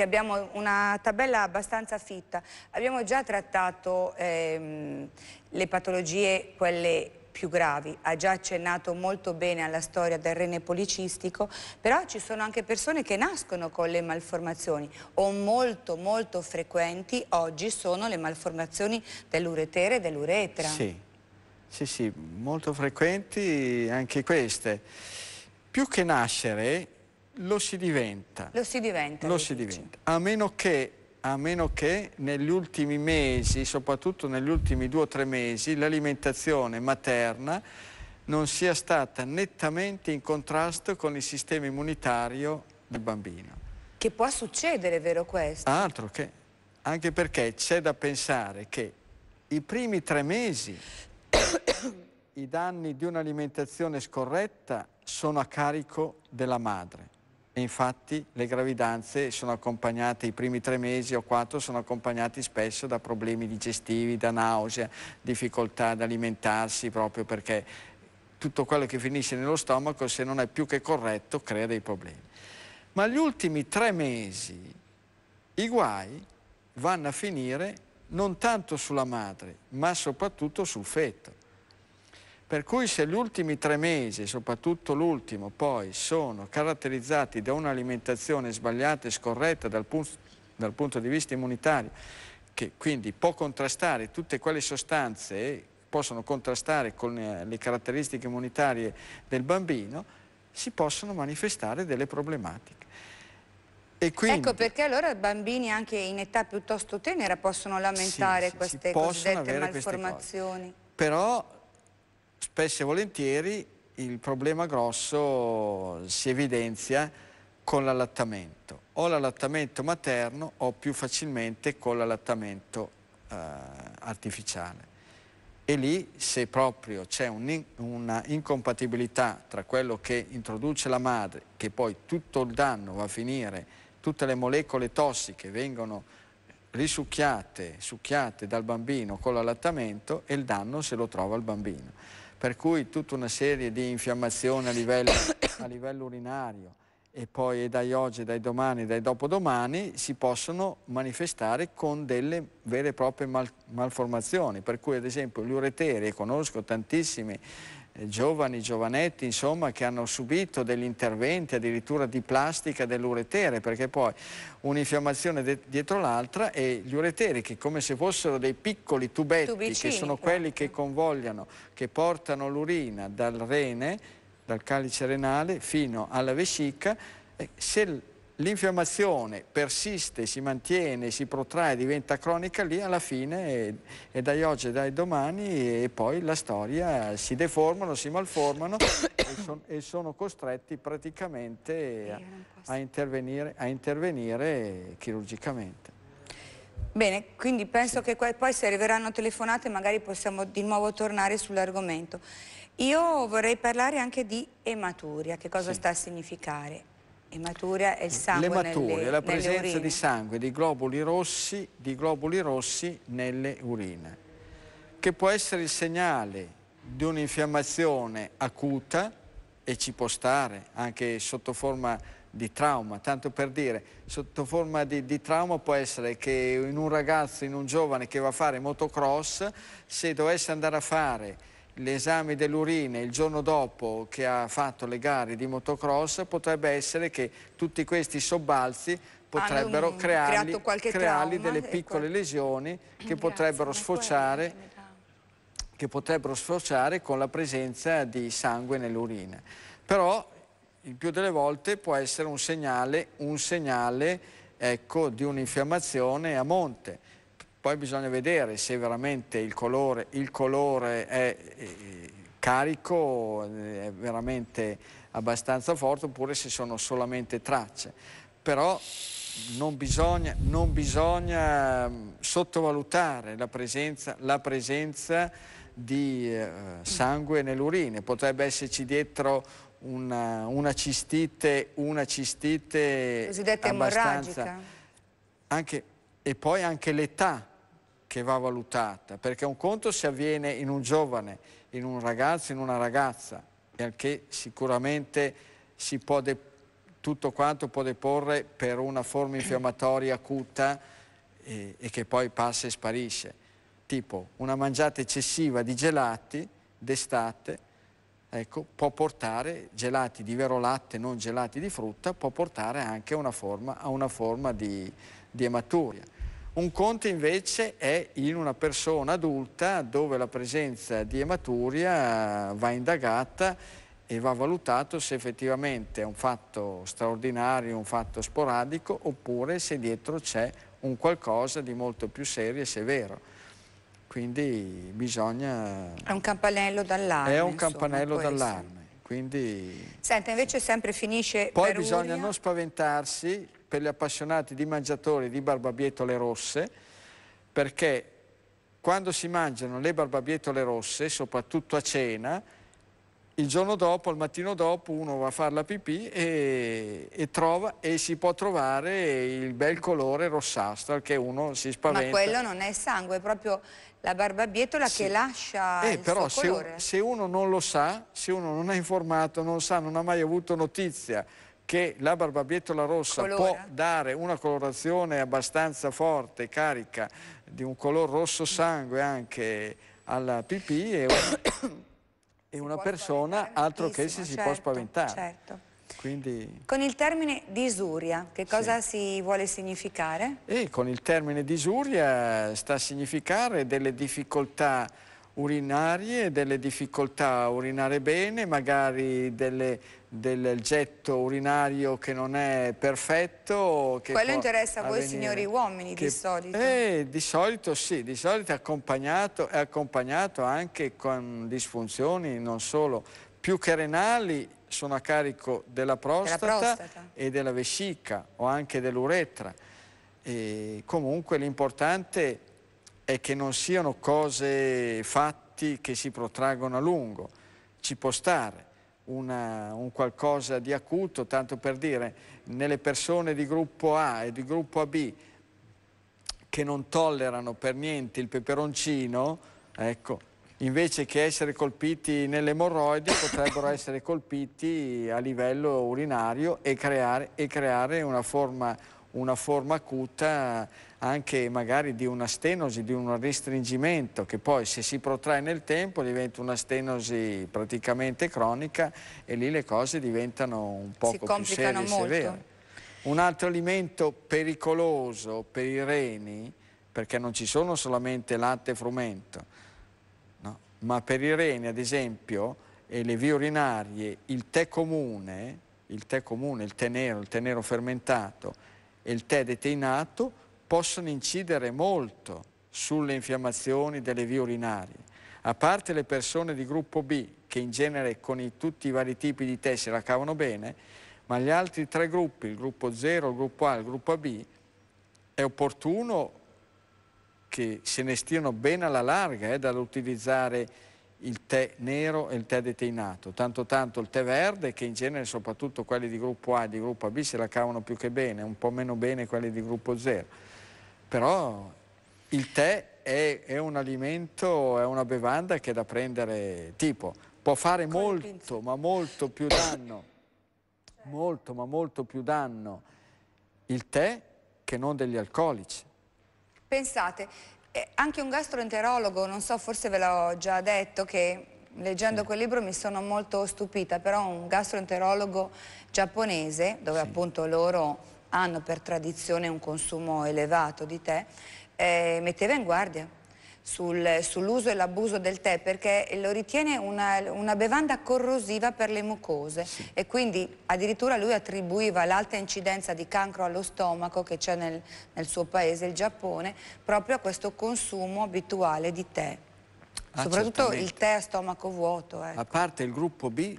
che abbiamo una tabella abbastanza fitta. Abbiamo già trattato ehm, le patologie, quelle più gravi, ha già accennato molto bene alla storia del rene policistico, però ci sono anche persone che nascono con le malformazioni o molto molto frequenti oggi sono le malformazioni dell'uretere e dell'uretra. Sì. sì, sì, molto frequenti anche queste. Più che nascere, lo si diventa. Lo si diventa. Lo si diventa. A meno che a meno che negli ultimi mesi, soprattutto negli ultimi due o tre mesi, l'alimentazione materna non sia stata nettamente in contrasto con il sistema immunitario del bambino. Che può succedere, vero questo? Altro che, anche perché c'è da pensare che i primi tre mesi i danni di un'alimentazione scorretta sono a carico della madre Infatti le gravidanze sono accompagnate, i primi tre mesi o quattro sono accompagnati spesso da problemi digestivi, da nausea, difficoltà ad alimentarsi proprio perché tutto quello che finisce nello stomaco se non è più che corretto crea dei problemi. Ma gli ultimi tre mesi i guai vanno a finire non tanto sulla madre ma soprattutto sul feto. Per cui se gli ultimi tre mesi, soprattutto l'ultimo, poi sono caratterizzati da un'alimentazione sbagliata e scorretta dal, pu dal punto di vista immunitario, che quindi può contrastare tutte quelle sostanze possono contrastare con eh, le caratteristiche immunitarie del bambino, si possono manifestare delle problematiche. Ecco quindi, ecco perché allora bambini anche in età piuttosto tenera possono lamentare sì, sì, queste possono cosiddette malformazioni. Queste Però spesso e volentieri il problema grosso si evidenzia con l'allattamento, o l'allattamento materno o più facilmente con l'allattamento eh, artificiale. E lì se proprio c'è un, una incompatibilità tra quello che introduce la madre, che poi tutto il danno va a finire, tutte le molecole tossiche vengono risucchiate succhiate dal bambino con l'allattamento e il danno se lo trova il bambino per cui tutta una serie di infiammazioni a livello, a livello urinario e poi e dai oggi, dai domani, dai dopodomani si possono manifestare con delle vere e proprie mal malformazioni, per cui ad esempio gli ureteri, conosco tantissimi giovani, giovanetti, insomma, che hanno subito degli interventi addirittura di plastica dell'uretere, perché poi un'infiammazione dietro l'altra e gli ureteri che come se fossero dei piccoli tubetti, Tubicini, che sono quelli che ecco. convogliano, che portano l'urina dal rene, dal calice renale fino alla vescica, eh, se l'infiammazione persiste, si mantiene, si protrae, diventa cronica lì, alla fine è, da oggi e dai domani e poi la storia si deformano, si malformano e, son, e, sono costretti praticamente a, a, intervenire, a intervenire chirurgicamente. Bene, quindi penso che poi se arriveranno telefonate magari possiamo di nuovo tornare sull'argomento. Io vorrei parlare anche di ematuria, che cosa sì. sta a significare. Ematuria è il sangue L'ematuria nelle, è la presenza di sangue, di globuli, rossi, di globuli rossi nelle urine, che può essere il segnale di un'infiammazione acuta e ci può stare anche sotto forma di trauma, tanto per dire, sotto forma di, di, trauma può essere che in un ragazzo, in un giovane che va a fare motocross, se dovesse andare a fare l'esame dell'urina il giorno dopo che ha fatto le gare di motocross potrebbe essere che tutti questi sobbalzi potrebbero ecco. un, crearli, crearli delle piccole ecco. lesioni che Grazie, potrebbero sfociare che potrebbero sfociare con la presenza di sangue nell'urina. Però il più delle volte può essere un segnale, un segnale ecco, di un'infiammazione a monte. Poi bisogna vedere se veramente il colore, il colore è eh, carico, eh, è veramente abbastanza forte, oppure se sono solamente tracce. Però non bisogna, non bisogna mm, sottovalutare la presenza, la presenza di eh, sangue nell'urine. Potrebbe esserci dietro una, una, cistite, una cistite cosiddetta emorragica. Anche, e poi anche l'età che va valutata, perché un conto si avviene in un giovane, in un ragazzo, in una ragazza, al che sicuramente si può tutto quanto può deporre per una forma infiammatoria acuta e, e che poi passa e sparisce, tipo una mangiata eccessiva di gelati d'estate, ecco, può portare, gelati di vero latte, non gelati di frutta, può portare anche una forma, a una forma di, di ematuria. Un conto invece è in una persona adulta dove la presenza di ematuria va indagata e va valutato se effettivamente è un fatto straordinario, un fatto sporadico oppure se dietro c'è un qualcosa di molto più serio e severo. Quindi bisogna... È un campanello d'allarme. È un campanello d'allarme. Quindi... Senta, invece sempre finisce Poi bisogna Uria. non spaventarsi per gli appassionati di mangiatori di barbabietole rosse perché quando si mangiano le barbabietole rosse, soprattutto a cena, il giorno dopo, il mattino dopo, uno va a fare la pipì e, e, trova, e, si può trovare il bel colore rossastro che uno si spaventa. Ma quello non è sangue, è proprio la barbabietola sì. che lascia eh, il però se, se uno non lo sa, se uno non è informato, non sa, non ha mai avuto notizia che la barbabietola rossa Colora. può dare una colorazione abbastanza forte, carica, di un color rosso sangue anche alla pipì e, e una persona altro che si, certo, si può certo, spaventare. Certo. Quindi... Con il termine disuria, che cosa sì. si vuole significare? E con il termine disuria sta a significare delle difficoltà urinarie delle difficoltà a urinare bene, magari delle, del getto urinario che non è perfetto. Quello interessa a voi signori uomini che, di solito? Eh, di solito sì, di solito è accompagnato, è accompagnato anche con disfunzioni non solo più che renali sono a carico della prostata, della prostata. e della vescica o anche dell'uretra. comunque l'importante è è che non siano cose, fatti che si protraggono a lungo. Ci può stare una, un qualcosa di acuto, tanto per dire, nelle persone di gruppo A e di gruppo AB che non tollerano per niente il peperoncino, ecco, invece che essere colpiti nell'emorroide potrebbero essere colpiti a livello urinario e creare, e creare una, forma, una forma acuta anche magari di una stenosi, di un restringimento che poi se si protrae nel tempo diventa una stenosi praticamente cronica e lì le cose diventano un po' più serie e severe. Un altro alimento pericoloso per i reni, perché non ci sono solamente latte e frumento, no? ma per i reni ad esempio e le vie urinarie, il tè comune, il tè comune, il tè nero, il tè nero fermentato e il tè deteinato possono incidere molto sulle infiammazioni delle vie urinarie. A parte le persone di gruppo B, che in genere con i, tutti i vari tipi di tè se la cavano bene, ma gli altri tre gruppi, il gruppo 0, il gruppo A e il gruppo B, è opportuno che se ne stiano bene alla larga eh, dall'utilizzare il tè nero e il tè deteinato, tanto tanto il tè verde che in genere soprattutto quelli di gruppo A e di gruppo B se la cavano più che bene, un po' meno bene quelli di gruppo 0 però il tè è, è, un alimento, è una bevanda che è da prendere tipo, può fare Con molto ma molto più danno, molto ma molto più danno il tè che non degli alcolici. Pensate, eh, anche un gastroenterologo, non so, forse ve l'ho già detto che leggendo sì. quel libro mi sono molto stupita, però un gastroenterologo giapponese, dove sì. appunto loro hanno per tradizione un consumo elevato di tè, eh, metteva in guardia sul, sull'uso e l'abuso del tè perché lo ritiene una, una bevanda corrosiva per le mucose sì. e quindi addirittura lui attribuiva l'alta incidenza di cancro allo stomaco che c'è nel, nel suo paese, il Giappone, proprio a questo consumo abituale di tè. Ah, soprattutto certamente. il tè a stomaco vuoto. Ecco. A parte il gruppo B,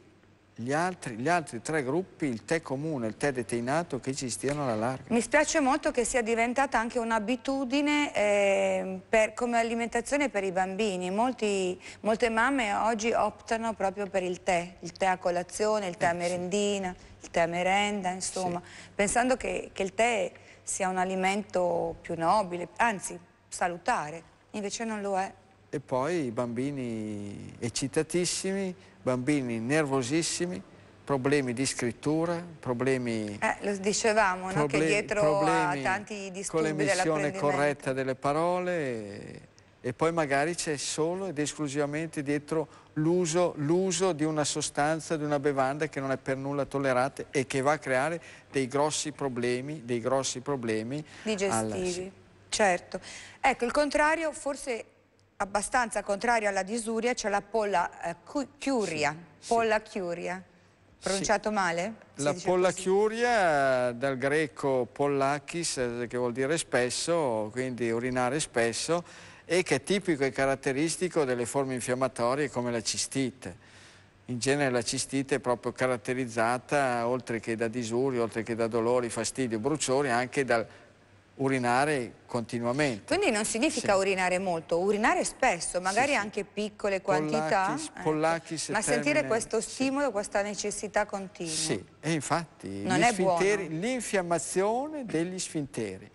gli altri, gli altri, tre gruppi, il tè comune, il tè deteinato, che ci stiano alla larga. Mi spiace molto che sia diventata anche un'abitudine eh, come alimentazione per i bambini. Molti, molte mamme oggi optano proprio per il tè, il tè a colazione, il tè a eh, merendina, il tè a merenda, insomma, sì. pensando che, che il tè sia un alimento più nobile, anzi salutare, invece non lo è e poi bambini eccitatissimi, bambini nervosissimi, problemi di scrittura, problemi... Eh, lo dicevamo, no? che dietro a tanti disturbi con l'emissione corretta delle parole e, e poi magari c'è solo ed esclusivamente dietro l'uso di una sostanza, di una bevanda che non è per nulla tollerata e che va a creare dei grossi problemi, dei grossi problemi... Digestivi, alla... certo. Ecco, il contrario forse abbastanza contrario alla disuria c'è la polla eh, chiuria, sì, polla sì. chiuria. Pronunciato sì. male? Si la polla chiuria eh, dal greco pollakis, eh, che vuol dire spesso, quindi urinare spesso e che è tipico e caratteristico delle forme infiammatorie come la cistite. In genere la cistite è proprio caratterizzata, oltre che da disuri, oltre che da dolori, fastidi, bruciori, anche dal urinare continuamente. Quindi non significa sì. urinare molto, urinare spesso, magari sì, anche piccole quantità, Pollachis, eh. Ecco. ma termine, sentire questo stimolo, sì. questa necessità continua. Sì, e infatti l'infiammazione degli sfinteri,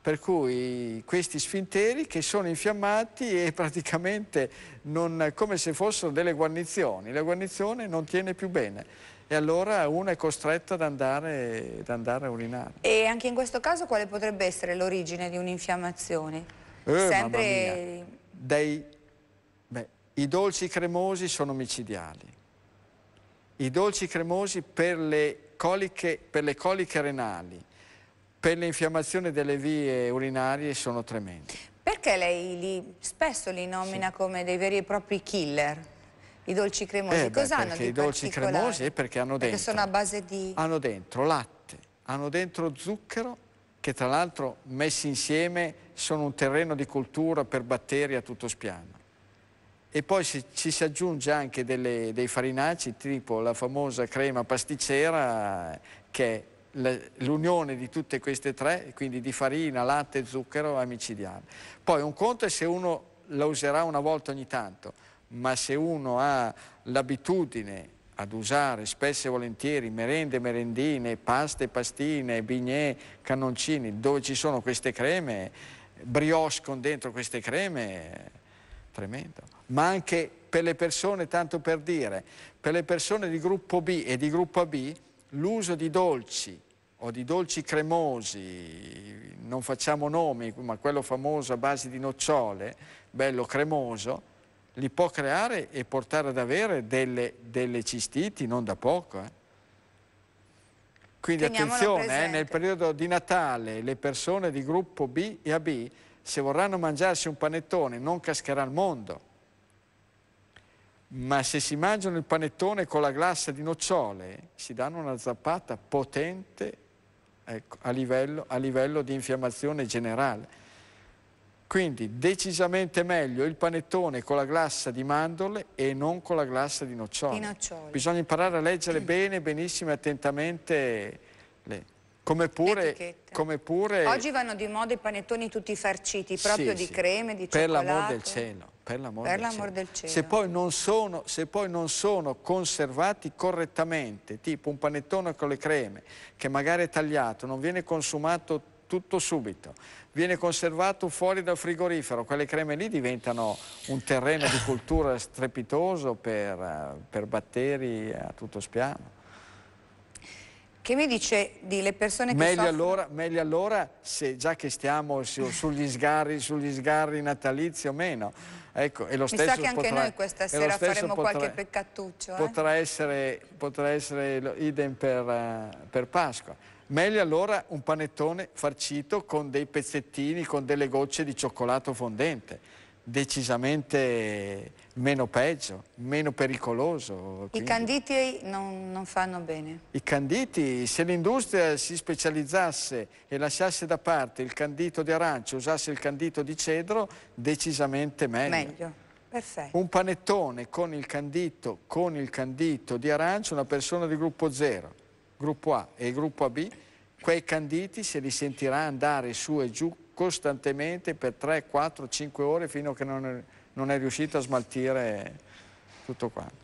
per cui questi sfinteri che sono infiammati e praticamente non, come se fossero delle guarnizioni, la guarnizione non tiene più bene e allora uno è costretto ad andare, ad andare a urinare. E anche in questo caso quale potrebbe essere l'origine di un'infiammazione? Eh, Sempre... Dei... Beh, I dolci cremosi sono micidiali. I dolci cremosi per le coliche, per le coliche renali, per l'infiammazione delle vie urinarie sono tremendi. Perché lei li, spesso li nomina sì. come dei veri e propri killer? i dolci cremosi. Eh, Cosa hanno hanno di i dolci cremosi perché hanno dentro... Perché sono a base di... Hanno dentro latte, hanno dentro zucchero, che tra l'altro messi insieme sono un terreno di coltura per batteri a tutto spiano. E poi ci, ci si aggiunge anche delle, dei farinaci, tipo la famosa crema pasticcera, che è l'unione di tutte queste tre, quindi di farina, latte, zucchero, è micidiale. Poi un conto è se uno la userà una volta ogni tanto, ma se uno ha l'abitudine ad usare spesso e volentieri merende, merendine, paste, pastine, bignè, cannoncini, dove ci sono queste creme, brioche con dentro queste creme, tremendo. Ma anche per le persone, tanto per dire, per le persone di gruppo B e di gruppo AB, l'uso di dolci o di dolci cremosi, non facciamo nomi, ma quello famoso a base di nocciole, bello cremoso, li può creare e portare ad avere delle, delle cistiti non da poco. Eh. Quindi Teniamolo attenzione, eh, nel periodo di Natale le persone di gruppo B e AB se vorranno mangiarsi un panettone non cascherà il mondo. Ma se si mangiano il panettone con la glassa di nocciole si danno una zappata potente ecco, a, livello, a livello di infiammazione generale. Quindi decisamente meglio il panettone con la glassa di mandorle e non con la glassa di nocciole. Di nocciole. Bisogna imparare a leggere mm. bene, benissimo e attentamente le... Come pure, come pure, Oggi vanno di moda i panettoni tutti farciti, proprio sì, di sì. creme, di per cioccolato. Per l'amor del cielo. Per l'amor del, del, cielo. Se poi, sono, se poi, non sono, conservati correttamente, tipo un panettone con le creme, che magari è tagliato, non viene consumato tutto subito. Viene conservato fuori dal frigorifero, quelle creme lì diventano un terreno di cultura strepitoso per, eh, per batteri a tutto spiano. Che mi dice di le persone che meglio soffrono... Allora, meglio allora, se, già che stiamo su, sugli, sgarri, sugli sgarri natalizi o meno. Ecco, e lo stesso Mi sa che anche noi questa sera faremo potrà, qualche peccatuccio. Eh? Potrà, essere, potrà essere idem per, eh, per Pasqua. Meglio allora un panettone farcito con dei pezzettini, con delle gocce di cioccolato fondente decisamente meno peggio, meno pericoloso. Quindi. I canditi non, non, fanno bene? I canditi, se l'industria si specializzasse e lasciasse da parte il candito di arancio, usasse il candito di cedro, decisamente meglio. Meglio, perfetto. Un panettone con il candito, con il candito di arancio, una persona di gruppo zero gruppo A e il gruppo AB, quei canditi se li sentirà andare su e giù costantemente per 3, 4, 5 ore fino a che non è, non è riuscito a smaltire tutto quanto.